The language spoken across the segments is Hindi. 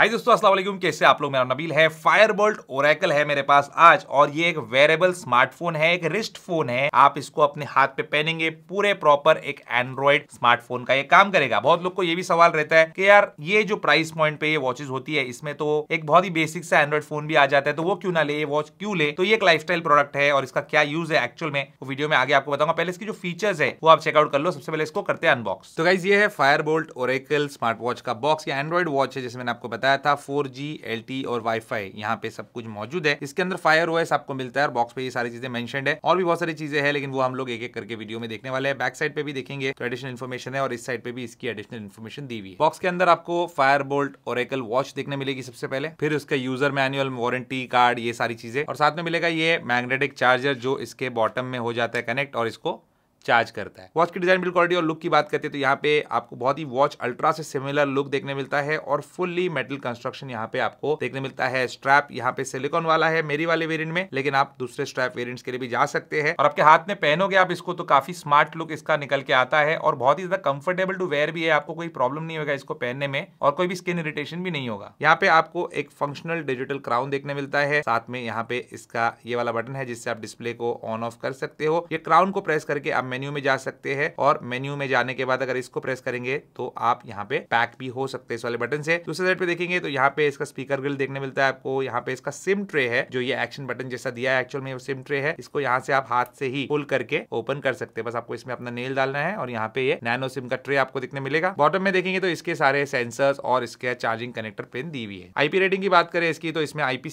हाय दोस्तों अस्सलाम वालेकुम कैसे आप लोग मेरा नबील है फायर बोल्ट ओरेकल है मेरे पास आज और ये एक वेरेबल स्मार्टफोन है एक रिस्ट फोन है आप इसको अपने हाथ पे पहनेंगे पूरे प्रॉपर एक एंड्रॉइड स्मार्टफोन का ये काम करेगा बहुत लोग को ये भी सवाल रहता है कि यार ये जो प्राइस पॉइंट पे ये वॉचेज होती है इसमें तो एक बहुत ही बेसिक सा एंड्रॉइड फोन भी आ जाता है तो वो क्यों ना ले ये वॉच क्यों ले तो ये एक लाइफ प्रोडक्ट है और इसका क्या यूज है एक्चुअल में वो वीडियो में आगे आपको बताऊंगा पहले इसकी जो फीचर्स है वो आप चेकआउट कर लो सबसे पहले इसको करते हैं अनबॉक्स तो गाइज ये है Fire Boltt Oracle smart watch का बॉक्स या एंड्रॉइड वॉच है जिसमें मैंने आपको बताया बताया था 4G, LTE और वाईफाई यहाँ पे सब कुछ मौजूद है इसके अंदर फायर ओएस आपको मिलता है और बॉक्स पे ये सारी चीजें मैंशन है और भी बहुत सारी चीजें हैं लेकिन वो हम लोग एक एक करके वीडियो में देखने वाले हैं बैक साइड पे भी देखेंगे तो एडिशनल इन्फॉर्मेशन है और इस साइड पे भी इसकी एडिशनल इन्फॉर्मेशन दी हुई बॉक्स के अंदर आपको फायर बोल्ट और ओरेकल वॉच देखने मिलेगी सबसे पहले फिर उसका यूजर मैनुअल वारंटी कार्ड ये सारी चीजें और साथ में मिलेगा ये मैग्नेटिक चार्जर जो इसके बॉटम में हो जाता है कनेक्ट और इसको चार्ज करता है वॉच की डिजाइन बिल्ड क्वालिटी और लुक की बात करते हैं तो यहाँ पे आपको बहुत ही वॉच अल्ट्रा से सिमिलर लुक देखने मिलता है और फुल्ली मेटल कंस्ट्रक्शन यहाँ पे आपको देखने मिलता है स्ट्रैप यहाँ पे सिलिकॉन वाला है मेरी वाले वेरियंट में लेकिन आप दूसरे स्ट्रैप वेरियंट के लिए भी जा सकते हैं और आपके हाथ में पहनोगे आप इसको तो काफी स्मार्ट लुक इसका निकल के आता है और बहुत ही ज्यादा कंफर्टेबल टू वेयर भी है आपको कोई प्रॉब्लम नहीं होगा इसको पहनने में और कोई भी स्किन इरिटेशन भी नहीं होगा यहाँ पे आपको एक फंक्शनल डिजिटल क्राउन देखने मिलता है साथ में यहाँ पे इसका ये वाला बटन है जिससे आप डिस्प्ले को ऑन ऑफ कर सकते हो ये क्राउन को प्रेस करके आप मेन्यू में जा सकते हैं और मेन्यू में जाने के बाद अगर इसको प्रेस करेंगे तो आप यहाँ पे पैक भी हो सकते हैं इस वाले बटन से दूसरे साइड पे देखेंगे तो यहाँ पे इसका स्पीकर ग्रिल देखने मिलता है आपको यहाँ पे इसका सिम ट्रे है जो ये एक्शन बटन जैसा दिया है एक्चुअल में सिम ट्रे है इसको यहाँ से आप हाथ से ही पुल करके ओपन कर सकते हैं बस आपको इसमें अपना नेल डालना है और यहाँ पे ये नैनो सिम का ट्रे आपको देखने मिलेगा बॉटम में देखेंगे तो इसके सारे सेंसर्स और इसके चार्जिंग कनेक्टर पिन दी हुई है आईपी रेटिंग की बात करें इसकी तो इसमें आईपी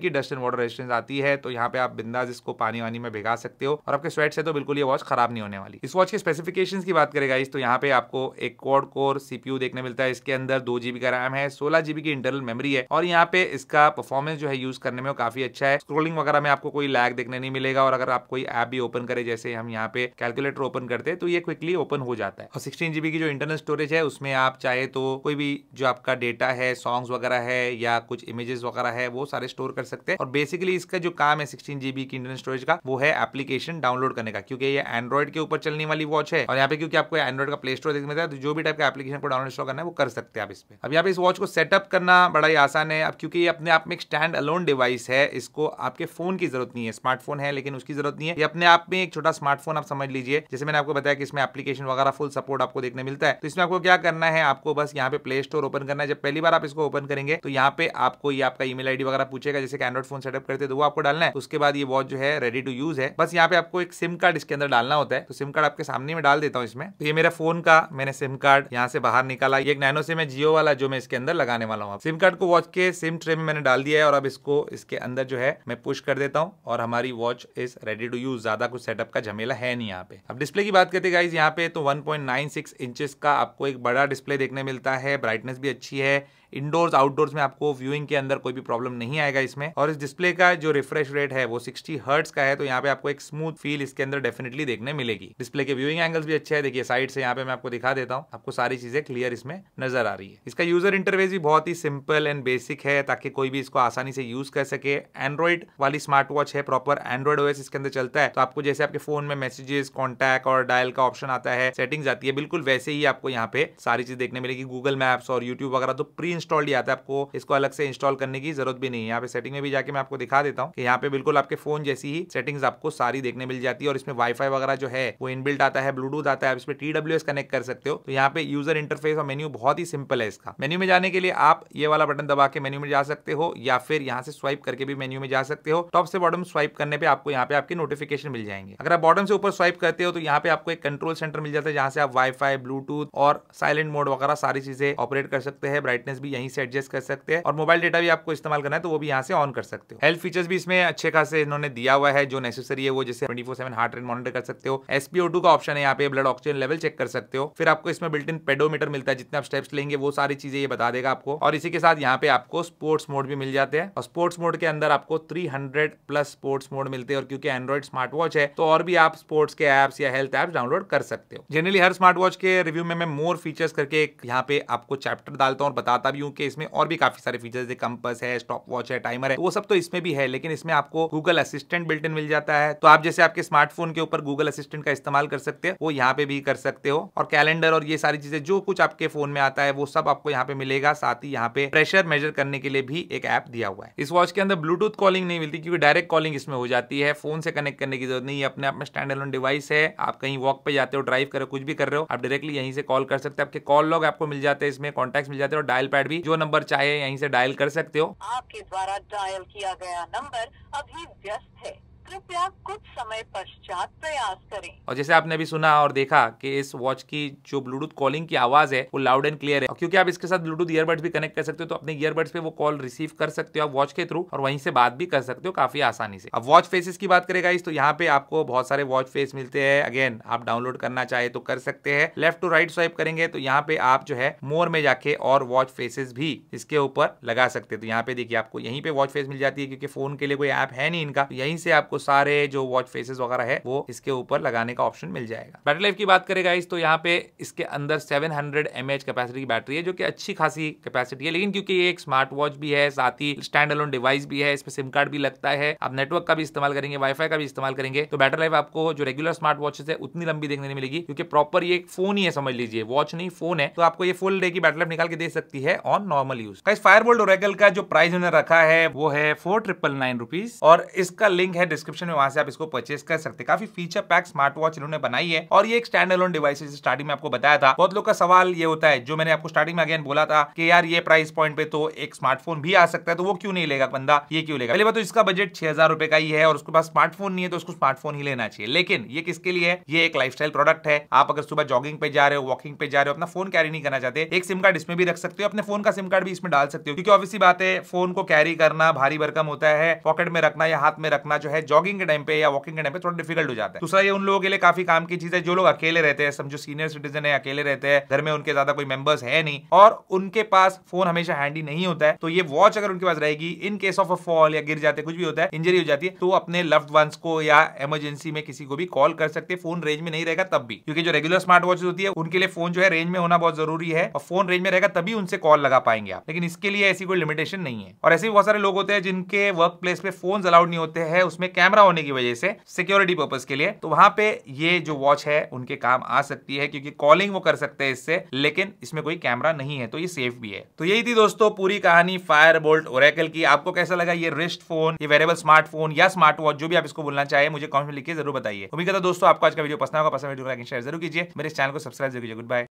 की डस्ट एंड वाटर रेजिस्टेंस आती है तो यहाँ पे आप बिंदास इसको पानी वानी में भिगा सकते हो और आपके स्वेट से तो बिल्कुल ये वॉच खराब ख़राब नहीं होने वाली इस वॉच के स्पेसिफिकेशन की बात करेगा इस तो यहाँ पे आपको एक कोड कोर सीपीयू देखने मिलता है इसके अंदर दो जीबी का रैम है सोलह जीबी की इंटरनल मेमोरी है और यहाँ पे इसका परफॉर्मेंस जो है यूज करने में काफी अच्छा है स्क्रोलिंग वगैरह में आपको कोई लैग देखने नहीं मिलेगा और अगर आप कोई ऐप भी ओपन करें जैसे हम यहाँ पे कैलकुलेटर ओपन करते हैं तो ये क्विकली ओपन हो जाता है और सिक्सटीन जीबी की जो इंटरनल स्टोरेज है उसमें आप चाहे तो कोई भी जो आपका डेटा है सॉन्ग्स वगैरह है या कुछ इमेजेस वगैरह है वो सारे स्टोर कर सकते हैं और बेसिकली इसका जो काम है सिक्सटीन जीबी की इंटरनल स्टोरेज का वो है एप्लीकेशन डाउनलोड करने का क्योंकि ये एंड्रॉइड एंड्रॉइड के ऊपर चलने वाली वॉच है और यहाँ पे क्योंकि आपको एंड्रॉइड का प्ले स्टोर देखने मिलता है तो जो भी टाइप का एप्लीकेशन को डाउनलोड करना है वो कर सकते हैं आप इस पर अब यहाँ पे इस वॉच को सेटअप करना बड़ा ही आसान है अब क्योंकि ये अपने आप में एक स्टैंड अलोन डिवाइस है इसको आपके फोन की जरूरत नहीं है स्मार्टफोन है लेकिन उसकी जरूरत नहीं है ये अपने आप में एक छोटा स्मार्टफोन आप समझ लीजिए जैसे मैंने आपको बताया कि इसमें एप्लीकेशन वगैरह फुल सपोर्ट आपको देखने मिलता है तो इसमें आपको क्या करना है आपको बस यहाँ पे प्ले स्टोर ओपन करना है जब पहली बार आप इसको ओपन करेंगे तो यहाँ पे आपको ये आपका ईमेल आईडी वगैरह पूछेगा जैसे एंड्रॉइड फोन सेटअप करते तो वो आपको डालना है उसके बाद ये वॉच जो है रेडी टू यूज है बस यहाँ पे आपको एक सिम कार्ड इसके अंदर डालना होता है तो सिम कार्ड आपके सामने में डाल देता हूँ इसमें तो ये मेरा फोन का मैंने सिम कार्ड यहाँ से बाहर निकाला ये एक नैनो सिम है जियो वाला जो मैं इसके अंदर लगाने वाला हूँ सिम कार्ड को वॉच के सिम ट्रे में मैंने डाल दिया है और अब इसको इसके अंदर जो है मैं पुश कर देता हूँ और हमारी watch is ready to use ज्यादा कुछ सेटअप का झमेला है नहीं यहाँ पे अब डिस्प्ले की बात करते गाइज यहाँ पे तो 1.96 इंचेस का आपको एक बड़ा डिस्प्ले देखने मिलता है ब्राइटनेस भी अच्छी है इंडोर्स आउटडोर्स में आपको व्यूइंग के अंदर कोई भी प्रॉब्लम नहीं आएगा इसमें और इस डिस्प्ले का जो रिफ्रेश रेट है वो सिक्सटी हर्ट्स का है तो यहाँ पे आपको एक स्मूथ फील इसके अंदर डेफिनेटली देखने मिलेगी डिस्प्ले के व्यूइंग एंगल्स भी अच्छे है देखिए साइड से यहाँ पे मैं आपको दिखा देता हूँ आपको सारी चीजें क्लियर इसमें नजर आ रही है इसका यूजर इंटरवेस भी बहुत ही सिंपल एंड बेसिक है ताकि कोई भी इसको आसानी से यूज कर सके एंड्रॉइड वाली स्मार्ट वॉच है प्रॉपर एंड्रॉइड ओएस इसके अंदर चलता है तो आपको जैसे आपके फोन में मैसेजेस कॉन्टैक्ट और डायल का ऑप्शन आता है सेटिंग्स आती है बिल्कुल वैसे ही आपको यहाँ पे सारी चीज देखने मिलेगी गूगल मैप्स और यूट्यूब वगैरह तो प्री इंस्टॉल्ड ही आता है आपको इसको अलग से इंस्टॉल करने की जरूरत भी नहीं है यहाँ पे सेटिंग में भी जाके मैं आपको दिखा देता हूँ कि यहाँ पे बिल्कुल आपके फोन जैसी ही सेटिंग्स आपको सारी देखने मिल जाती है और इसमें वाईफाई वगैरह जो है वो इनबिल्ट आता है ब्लूटूथ आता है आप इसमें टीडब्ल्यू कनेक्ट कर सकते हो तो यहाँ पे यूजर इंटरफेस और मेन्यू बहुत ही सिंपल है इसका मेन्यू में जाने के लिए आप ये वाला बटन दबा के मेन्यू में जा सकते हो या फिर यहाँ से स्वाइप करके भी मेन्यू में जा सकते हो टॉप से बॉटम स्वाइप करने पे आपको यहाँ पे आपके नोटिफिकेशन मिल जाएंगे अगर आप बॉटम से ऊपर स्वाइप करते हो तो यहाँ पे आपको एक कंट्रोल सेंटर मिल जाता है जहां से आप वाईफाई ब्लूटूथ और साइलेंट मोड वगैरह सारी चीजें ऑपरेट कर सकते हैं ब्राइटनेस भी यहीं से एडजस्ट कर सकते हैं और मोबाइल डेटा भी आपको इस्तेमाल करना है तो वो भी यहाँ से ऑन कर सकते हो हेल्थ फीचर्स भी इसमें अच्छे खासे इन्होंने दिया हुआ है जो नेसेसरी है वो जैसे twenty four seven heart rate monitor कर सकते हो एसपीओ टू का ऑप्शन है यहाँ पे ब्लड ऑक्सीजन लेवल चेक कर सकते हो फिर आपको इसमें बिल्ट इन पेडोमीटर मिलता है जितने आप स्टेप्स लेंगे वो सारी चीजें ये बता देगा आपको और इसी के साथ यहाँ पे आपको स्पोर्ट्स मोड भी मिल जाते हैं और स्पोर्ट्स मोड के अंदर आपको 300 प्लस स्पोर्ट्स मोड मिलते हैं और क्योंकि एंड्रॉइड स्मार्ट वॉच है तो और भी आप स्पोर्ट्स के एप्स या हेल्थ एप्स डाउनलोड कर सकते हो जनरली हर स्मार्ट वॉच के रिव्यू में मैं मोर फीचर्स करके यहाँ पे आपको चैप्टर डालता हूँ और बताता हूँ के इसमें और भी काफी सारे फीचर्स है कंपस है स्टॉप वॉच है टाइमर है वो सब तो इसमें भी है लेकिन इसमें आपको गूगल असिस्टेंट बिल्ट इन मिल जाता है तो आप जैसे आपके स्मार्टफोन के ऊपर गूगल असिस्टेंट का इस्तेमाल कर सकते हो वो यहाँ पे भी कर सकते हो और कैलेंडर और ये सारी चीजें जो कुछ आपके फोन में आता है वो सब आपको यहाँ पे मिलेगा साथ ही यहाँ पे प्रेशर मेजर करने के लिए भी एक ऐप दिया हुआ है इस वॉच के अंदर ब्लूटूथ कॉलिंग नहीं मिलती क्योंकि डायरेक्ट कॉलिंग इसमें हो जाती है फोन से कनेक्ट करने की जरूरत नहीं है अपने आप में स्टैंड अलोन डिवाइस है आप कहीं वॉक पे जाते हो ड्राइव करो कुछ भी कर रहे हो आप डायरेक्टली यहीं से कॉल कर सकते हैं आपके कॉल लॉग आपको मिल जाते हैं इसमें कॉन्टेक्ट मिल जाते हैं और डायल पैड कार्ड भी जो नंबर चाहे यहीं से डायल कर सकते हो आपके द्वारा डायल किया गया नंबर अभी व्यस्त है कृपया कुछ समय पश्चात प्रयास करें और जैसे आपने अभी सुना और देखा कि इस वॉच की जो ब्लूटूथ कॉलिंग की आवाज है वो लाउड एंड क्लियर है क्योंकि आप इसके साथ ब्लूटूथ ईयरबड्स भी कनेक्ट कर सकते हो तो अपने ईयरबड्स पे वो कॉल रिसीव कर सकते हो आप वॉच के थ्रू और वहीं से बात भी कर सकते हो काफी आसानी से अब वॉच फेसेस की बात करेगा इस तो यहाँ पे आपको बहुत सारे वॉच फेस मिलते हैं अगेन आप डाउनलोड करना चाहे तो कर सकते हैं लेफ्ट टू राइट स्वाइप करेंगे तो यहाँ पे आप जो है मोर में जाके और वॉच फेसेस भी इसके ऊपर लगा सकते हैं तो यहाँ पे देखिए आपको यहीं पे वॉच फेस मिल जाती है क्योंकि फोन के लिए कोई ऐप है नहीं इनका तो यहीं से आपको आपको सारे जो वॉच फेसेस वगैरह है वो इसके ऊपर लगाने का ऑप्शन मिल जाएगा बैटरी लाइफ की बात करें गाइस तो यहाँ पे इसके अंदर 700 हंड्रेड कैपेसिटी की बैटरी है जो कि अच्छी खासी कैपेसिटी है लेकिन क्योंकि ये एक स्मार्ट वॉच भी है साथ ही स्टैंड अलोन डिवाइस भी है इसमें सिम कार्ड भी लगता है आप नेटवर्क का भी इस्तेमाल करेंगे वाईफाई का भी इस्तेमाल करेंगे तो बैटरी लाइफ आपको जो रेगुलर स्मार्ट वॉचेस है उतनी लंबी देखने नहीं मिलेगी क्योंकि प्रॉपर ये फोन ही है समझ लीजिए वॉच नहीं फोन है तो आपको ये फुल डे की बैटरी लाइफ निकाल के दे सकती है on normal use Fire Boltt Oracle का जो प्राइस उन्होंने रखा है वो है फोर ट्रिपल नाइन रुपीज और इसका लिंक है डिस्क्रिप्शन में वहां से आप इसको परचेस कर सकते हैं काफी फीचर पैक स्मार्ट वॉच इन्होंने बनाई है और ये एक स्टैंड अलोन डिवाइस है स्टार्टिंग में आपको बताया था बहुत लोग का सवाल ये होता है जो मैंने आपको स्टार्टिंग में अगेन बोला था कि यार ये प्राइस पॉइंट पे तो एक स्मार्टफोन भी आ सकता है तो वो क्यों नहीं लेगा बंदा ये क्यों लेगा पहले बात तो इसका बजट छह रुपए का ही है और उसके पास स्मार्टफोन नहीं है तो उसको स्मार्टफोन ही लेना चाहिए लेकिन ये किसके लिए है ये एक लाइफ प्रोडक्ट है आप अगर सुबह जॉगिंग पे जा रहे हो वॉकिंग पे जा रहे हो अपना फोन कैरी नहीं करना चाहते एक सिम कार्ड इसमें भी रख सकते हो अपने फोन का सिम कार्ड भी इसमें डाल सकते हो क्योंकि ऑफिस बात है फोन को कैरी करना भारी भरकम होता है पॉकेट में रखना या हाथ में रखना जो है जॉगिंग के टाइम पे या वॉकिंग के टाइम पे थोड़ा डिफिकल्ट हो जाता है दूसरा ये उन लोगों के लिए काफी काम की चीज है जो लोग अकेले रहते हैं समझो सीनियर सिटीजन है अकेले रहते हैं घर में उनके ज्यादा कोई मेंबर्स है नहीं और उनके पास फोन हमेशा हैंडी नहीं होता है तो ये वॉच अगर उनके पास रहेगी in case of a fall या गिर जाते कुछ भी होता है इंजरी हो जाती है तो अपने लव्ड वंस को या इमरजेंसी में किसी को भी कॉल कर सकते फोन रेंज में नहीं रहेगा तब भी क्योंकि जो रेगुलर स्मार्ट वॉच होती है उनके लिए फोन जो है रेंज में होना बहुत जरूरी है और फोन रेंज में रहेगा तभी उनसे कॉल लगा पाएंगे आप लेकिन इसके लिए ऐसी कोई लिमिटेशन नहीं है और ऐसे बहुत सारे लोग होते हैं जिनके वर्क प्लेस पे फोन अलाउड नहीं होते हैं उसमें कैमरा होने की वजह से सिक्योरिटी पर्पज के लिए तो वहां पे ये जो वॉच है उनके काम आ सकती है क्योंकि कॉलिंग वो कर सकते हैं इससे लेकिन इसमें कोई कैमरा नहीं है तो ये सेफ भी है तो यही थी दोस्तों पूरी कहानी फायर बोल्ट और की आपको कैसा लगा ये रिस्ट फोन ये वेरेबल स्मार्टफोन या स्मार्ट वॉच जो भी आप इसको बोलना चाहे मुझे कॉमेंट लिखिए जरूर बताइए उम्मीद करता दोस्तों आपको आज का वीडियो पसंद होगा पसंद वीडियो लाइक शेयर जरूर कीजिए मेरे चैनल को सब्सक्राइब जरूर कीजिए गुड बाय